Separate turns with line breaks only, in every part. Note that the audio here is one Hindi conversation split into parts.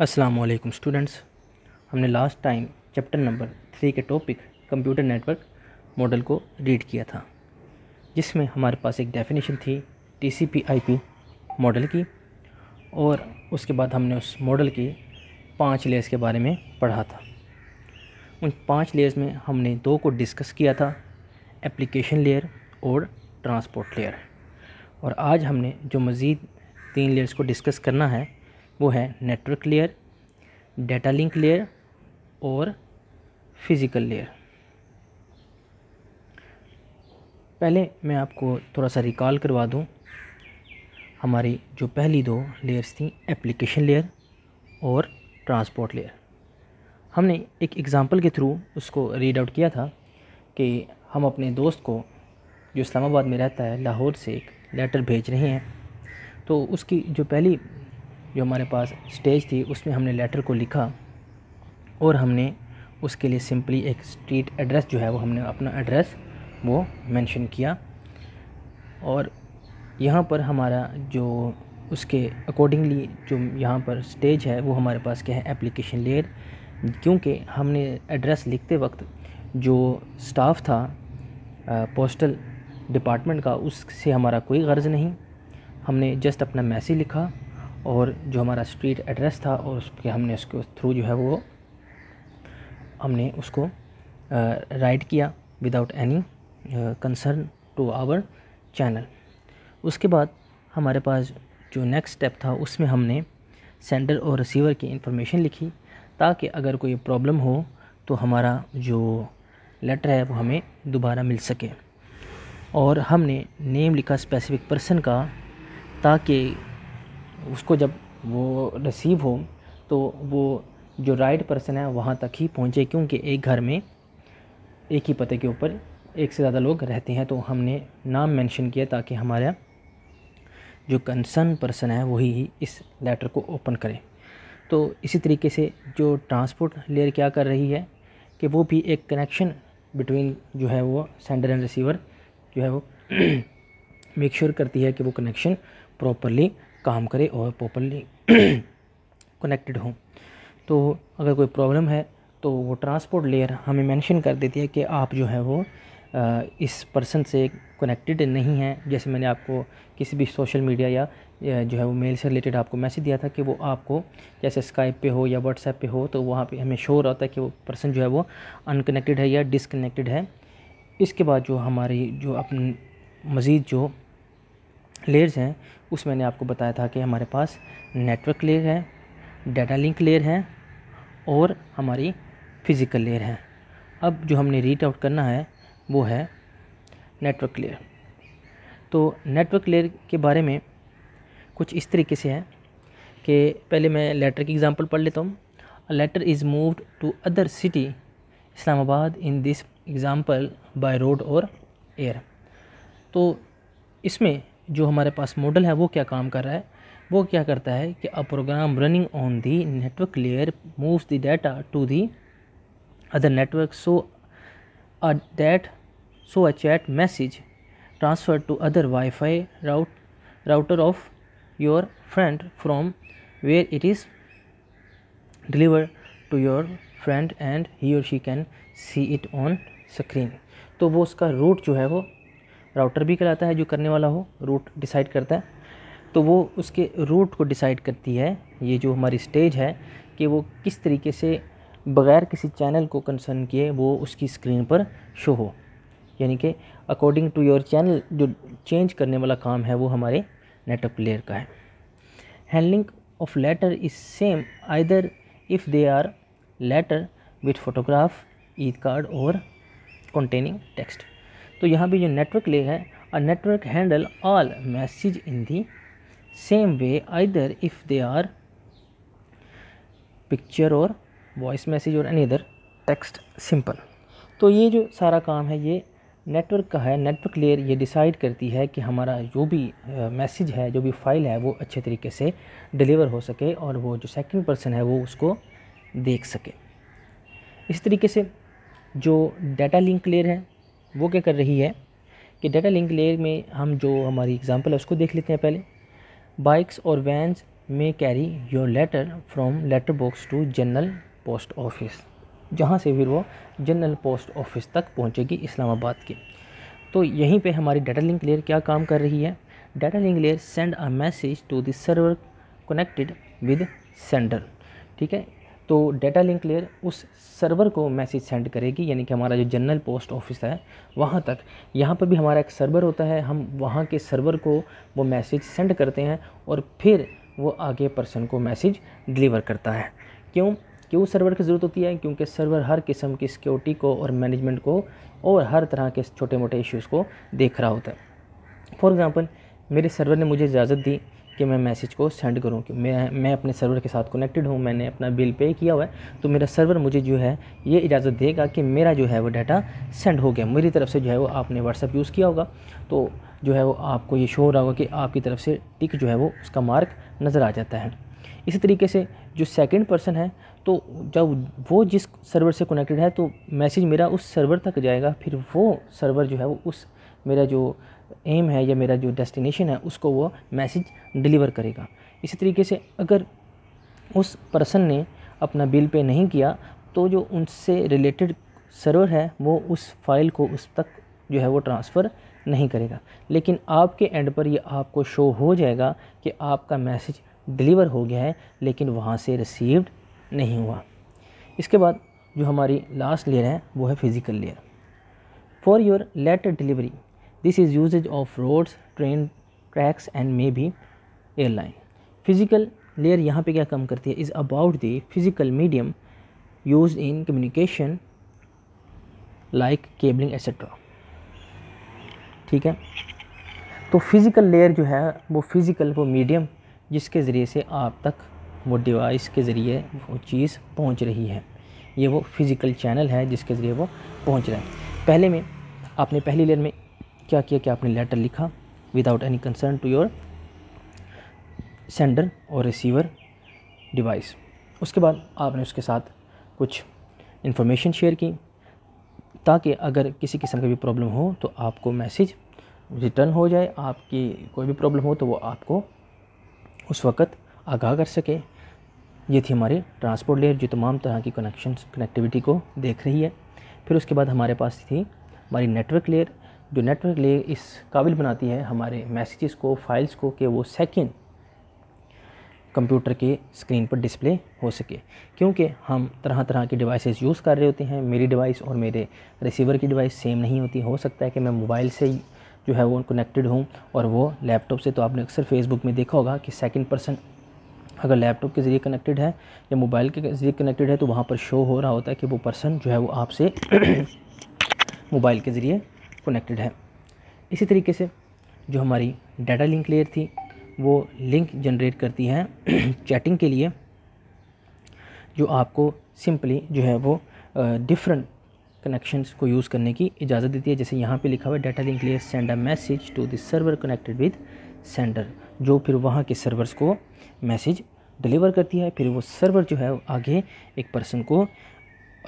अस्सलाम वालेकुम स्टूडेंट्स हमने last time chapter number three के टॉपिक कंप्यूटर नेटवर्क मॉडल को रीड किया था जिसमें हमारे पास एक डेफिनेशन थी आई पी मॉडल की और उसके बाद हमने उस मॉडल की पांच लेयर्स के बारे में पढ़ा था उन पांच लेयर्स में हमने दो को डिस्कस किया था एप्लीकेशन लेयर और ट्रांसपोर्ट लेयर और आज हमने जो मज़ीद तीन लेयर्स को डिस्कस करना है वो है network layer data link layer और फिज़िकल लेयर पहले मैं आपको थोड़ा सा रिकॉल करवा दूं हमारी जो पहली दो लेयर्स थी एप्लीकेशन लेयर और ट्रांसपोर्ट लेयर हमने एक एग्ज़ाम्पल के थ्रू उसको रीड आउट किया था कि हम अपने दोस्त को जो इस्लामाबाद में रहता है लाहौर से एक लेटर भेज रहे हैं तो उसकी जो पहली जो हमारे पास स्टेज थी उसमें हमने लेटर को लिखा और हमने उसके लिए सिंपली एक स्ट्रीट एड्रेस जो है वो हमने अपना एड्रेस वो मेंशन किया और यहाँ पर हमारा जो उसके अकॉर्डिंगली जो यहाँ पर स्टेज है वो हमारे पास क्या है एप्लीकेशन लेयर क्योंकि हमने एड्रेस लिखते वक्त जो स्टाफ था पोस्टल डिपार्टमेंट का उससे हमारा कोई गर्ज़ नहीं हमने जस्ट अपना मैसेज लिखा और जो हमारा स्ट्रीट एड्रेस था और उसके हमने उसके थ्रू जो है वो हमने उसको राइड किया without any concern to our channel उसके बाद हमारे पास जो नेक्स्ट स्टेप था उसमें हमने सेंडर और रिसीवर की इंफॉर्मेशन लिखी ताकि अगर कोई प्रॉब्लम हो तो हमारा जो लेटर है वो हमें दोबारा मिल सके और हमने नेम लिखा स्पेसिफिक पर्सन का ताकि उसको जब वो रिसीव हो तो वो जो राइट पर्सन है वहाँ तक ही पहुँचे क्योंकि एक घर में एक ही पते के ऊपर एक से ज़्यादा लोग रहते हैं तो हमने नाम मेंशन किया ताकि हमारा जो कंसर्न पर्सन है वही ही इस लेटर को ओपन करें तो इसी तरीके से जो ट्रांसपोर्ट लेयर क्या कर रही है कि वो भी एक कनेक्शन बिटवीन जो है वो सेंडर एंड रिसीवर जो है वो मेक श्योर sure करती है कि वो कनेक्शन प्रॉपरली काम करे और प्रॉपरली कनेक्टेड हो तो अगर कोई प्रॉब्लम है तो वो ट्रांसपोर्ट लेयर हमें मेंशन कर देती है कि आप जो है वो इस पर्सन से कनेक्टेड नहीं हैं जैसे मैंने आपको किसी भी सोशल मीडिया या जो है वो मेल से रिलेटेड आपको मैसेज दिया था कि वो आपको जैसे स्काइप पे हो या व्हाट्सएप पे हो तो वहाँ पे हमें शोर होता है कि वो पर्सन जो है वो अनकनेक्टेड है या डिसकनेक्टेड है इसके बाद जो हमारी जो अपनी मज़ीद जो लेयर्स हैं उस मैंने आपको बताया था कि हमारे पास नेटवर्क लेयर है डाटा लिंक लेयर है और हमारी फिज़िकल लेयर है अब जो हमने रीड आउट करना है वो है नेटवर्क लेयर तो नेटवर्क लेयर के बारे में कुछ इस तरीके से है कि पहले मैं लेटर की एग्ज़ाम्पल पढ़ लेता हूँ letter is moved to other city Islamabad in this example by road और एयर तो इसमें जो हमारे पास मॉडल है वो क्या काम कर रहा है वो क्या करता है कि a program running on the network layer moves the data to the other network so a that so a chat message transfer to other wifi rout router of your friend from where it is deliver to your friend and he or she can see it on screen तो वो उसका रूट जो है वो राउटर भी कहलाता है जो करने वाला हो रूट डिसाइड करता है तो वो उसके रूट को डिसाइड करती है ये जो हमारी स्टेज है कि वो किस तरीके से बग़ैर किसी चैनल को कंसर्न किए वो उसकी स्क्रीन पर शो हो यानी कि अकॉर्डिंग टू योर चैनल जो चेंज करने वाला काम है वो हमारे नेटवर्क प्लेयर का है handling of letter is same either if they are letter with photograph Eid card or containing text तो यहाँ भी जो नेटवर्क ले है और network handle all message in the same way either if they are picture or voice message or any other text simple तो ये जो सारा काम है ये नेटवर्क का है नेटवर्क लेयर ये डिसाइड करती है कि हमारा जो भी मैसेज है जो भी फाइल है वो अच्छे तरीके से डिलीवर हो सके और वो जो सेकंड पर्सन है वो उसको देख सके इस तरीके से जो डाटा लिंक लेयर है वो क्या कर रही है कि डाटा लिंक लेयर में हम जो हमारी एग्ज़ाम्पल है उसको देख लेते हैं पहले बाइक्स और वैन्स में carry your letter from letter box to general post office जहाँ से फिर वो जनरल पोस्ट ऑफिस तक पहुँचेगी इस्लामाबाद के तो यहीं पे हमारी डाटा लिंक लेयर क्या काम कर रही है data link layer send a message to the server connected with sender ठीक है तो डेटा लिंक लेयर उस सर्वर को मैसेज सेंड करेगी यानी कि हमारा जो जनरल पोस्ट ऑफिस है वहाँ तक यहाँ पर भी हमारा एक सर्वर होता है हम वहाँ के सर्वर को वो मैसेज सेंड करते हैं और फिर वो आगे पर्सन को मैसेज डिलीवर करता है क्यों क्यों सर्वर की ज़रूरत होती है क्योंकि सर्वर हर किस्म की सिक्योरिटी को और मैनेजमेंट को और हर तरह के छोटे मोटे इश्यूज़ को देख रहा होता है फॉर एग्ज़ाम्पल मेरे सर्वर ने मुझे इजाज़त दी कि मैं मैसेज को सेंड करूँ कि मैं मैं अपने सर्वर के साथ कनेक्टेड हूँ मैंने अपना बिल पे किया हुआ है तो मेरा सर्वर मुझे जो है ये इजाज़त देगा कि मेरा जो है वो डाटा सेंड हो गया मेरी तरफ से जो है वो आपने व्हाट्सअप यूज़ किया होगा तो जो है वो आपको ये शो हो रहा होगा कि आपकी तरफ से टिक जो है वो उसका मार्क नज़र आ जाता है इसी तरीके से जो सेकेंड पर्सन है तो जब वो जिस सर्वर से कनेक्टेड है तो मैसेज मेरा उस सर्वर तक जाएगा फिर वो सर्वर जो है वो उस मेरा जो एम है या मेरा जो डेस्टिनेशन है उसको वो मैसेज डिलीवर करेगा इसी तरीके से अगर उस पर्सन ने अपना बिल पे नहीं किया तो जो उनसे रिलेटेड सर्वर है वो उस फाइल को उस तक जो है वो ट्रांसफ़र नहीं करेगा लेकिन आपके एंड पर ये आपको शो हो जाएगा कि आपका मैसेज डिलीवर हो गया है लेकिन वहाँ से रिसीव्ड नहीं हुआ इसके बाद जो हमारी लास्ट लेयर है वो है physical layer for your letter delivery this is use of roads train tracks and may be airline physical layer यहाँ पर क्या कम करती है is about the physical medium use in communication like cabling etcetera ठीक है तो फिज़िकल लेयर जो है वो फिज़िकल वो मीडियम जिसके ज़रिए से आप तक वो डिवाइस के ज़रिए वो चीज़ पहुँच रही है ये वो फिज़िकल चैनल है जिसके ज़रिए वो पहुँच रहे हैं पहले में आपने पहली लेयर में क्या किया कि आपने लेटर लिखा without any concern to your sender और रिसीवर डिवाइस उसके बाद आपने उसके साथ कुछ इन्फॉर्मेशन शेयर की ताकि अगर किसी किस्म का भी प्रॉब्लम हो तो आपको मैसेज रिटर्न हो जाए आपकी कोई भी प्रॉब्लम हो तो वो आपको उस वक्त आगाह कर सके ये थी हमारी ट्रांसपोर्ट लेयर जो तमाम तरह की कनेक्शन कनेक्टिविटी को देख रही है फिर उसके बाद हमारे पास थी हमारी नेटवर्क लेयर जो नेटवर्क ले इस काबिल बनाती है हमारे मैसेजेस को फाइल्स को कि वो सेकेंड कंप्यूटर के स्क्रीन पर डिस्प्ले हो सके क्योंकि हम तरह तरह के डिवाइसेस यूज़ कर रहे होते हैं मेरी डिवाइस और मेरे रिसीवर की डिवाइस सेम नहीं होती हो सकता है कि मैं मोबाइल से जो है वो कनेक्टेड हूँ और वो लैपटॉप से तो आपने अक्सर फेसबुक में देखा होगा कि सेकेंड पर्सन अगर लैपटॉप के ज़रिए कनेक्टेड है या मोबाइल के ज़रिए कनेक्टेड है तो वहाँ पर शो हो रहा होता है कि वो पर्सन जो है वो आपसे मोबाइल के ज़रिए कनेक्टेड है इसी तरीके से जो हमारी डाटा लिंक लेयर थी वो लिंक जनरेट करती है चैटिंग के लिए जो आपको सिंपली जो है वो डिफरेंट कनेक्शंस को यूज़ करने की इजाज़त देती है जैसे यहाँ पे लिखा हुआ है data link layer send a message to this server connected with sender जो फिर वहाँ के सर्वर्स को मैसेज डिलीवर करती है फिर वो सर्वर जो है आगे एक पर्सन को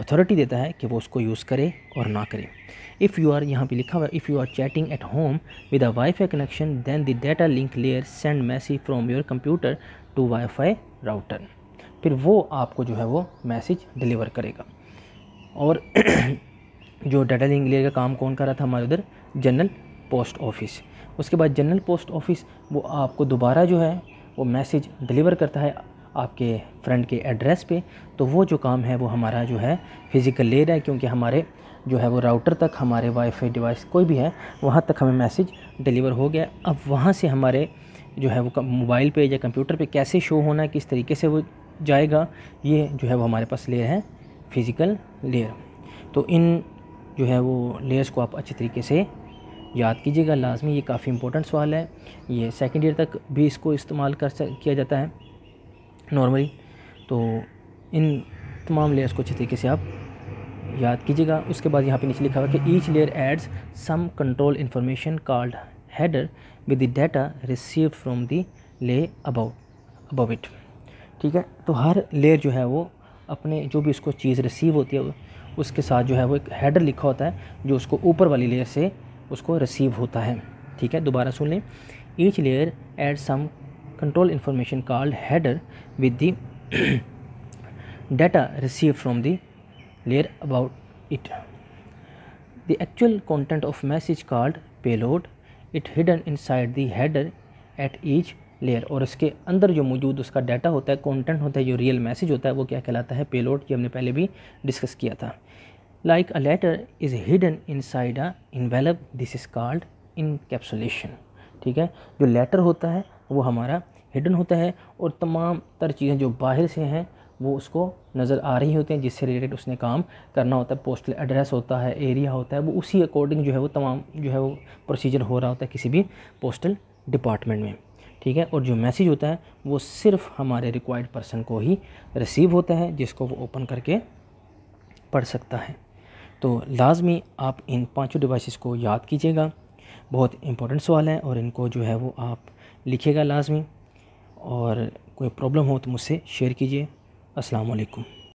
अथॉरिटी देता है कि वो उसको यूज़ करे और ना करे इफ़ यू आर यहाँ पे लिखा हुआ है if you are chatting at home with a wifi connection then the data link layer send message from your computer to wifi router फिर वो आपको जो है वो मैसेज डिलीवर करेगा और जो डाटा लिंक लेयर का काम कौन कर रहा था हमारे उधर जनरल पोस्ट ऑफिस उसके बाद जनरल पोस्ट ऑफिस वो आपको दोबारा जो है वो मैसेज डिलीवर करता है आपके फ्रेंड के एड्रेस पे तो वो जो काम है वो हमारा जो है फ़िज़िकल रहा है क्योंकि हमारे जो है वो राउटर तक हमारे वाईफाई डिवाइस कोई भी है वहाँ तक हमें मैसेज डिलीवर हो गया अब वहाँ से हमारे जो है वो मोबाइल पे या कंप्यूटर पे कैसे शो होना है किस तरीके से वो जाएगा ये जो है वो हमारे पास लेयर है फिज़िकल लेयर तो इन जो है वो लेयर्स को आप अच्छे तरीके से याद कीजिएगा लाजमी ये काफ़ी इंपॉर्टेंट सवाल है ये सेकेंड ईयर तक भी इसको इस्तेमाल कर किया जाता है नॉर्मली तो इन तमाम लेयर्स को अच्छे तरीके से आप याद कीजिएगा उसके बाद यहाँ पे नीचे लिखा हुआ कि each layer adds some control information card header with the data receive from the layer about about it ठीक है तो हर लेयर जो है वो अपने जो भी उसको चीज़ रिसीव होती है उसके साथ जो है वो एक हैडर लिखा होता है जो उसको ऊपर वाली लेयर से उसको रिसीव होता है ठीक है दोबारा सुन लें each layer add some control information called header with the data received from the layer about it. The actual content of message called payload it hidden inside the header at each layer और इसके अंदर जो मौजूद उसका डाटा होता है कंटेंट होता है जो रियल मैसेज होता है वो क्या कहलाता है पेलोड की हमने पहले भी डिस्कस किया था like a letter is hidden inside a envelope this is called encapsulation ठीक है जो लेटर होता है वो हमारा हिडन होता है और तमाम तर चीज़ें जो बाहर से हैं वो उसको नज़र आ रही होती हैं जिससे रिलेटेड उसने काम करना होता है पोस्टल एड्रेस होता है एरिया होता है वो उसी अकॉर्डिंग जो है वो तमाम जो है वो प्रोसीजर हो रहा होता है किसी भी पोस्टल डिपार्टमेंट में ठीक है और जो मैसेज होता है वो सिर्फ हमारे रिक्वायर्ड पर्सन को ही रिसीव होता है जिसको वो ओपन करके पढ़ सकता है तो लाजमी आप इन पाँचों डिवाइसेस को याद कीजिएगा बहुत इंपॉर्टेंट सवाल है और इनको जो है वो आप लिखिएगा लाजमी और कोई प्रॉब्लम हो तो मुझसे शेयर कीजिए अस्सलाम वालेकुम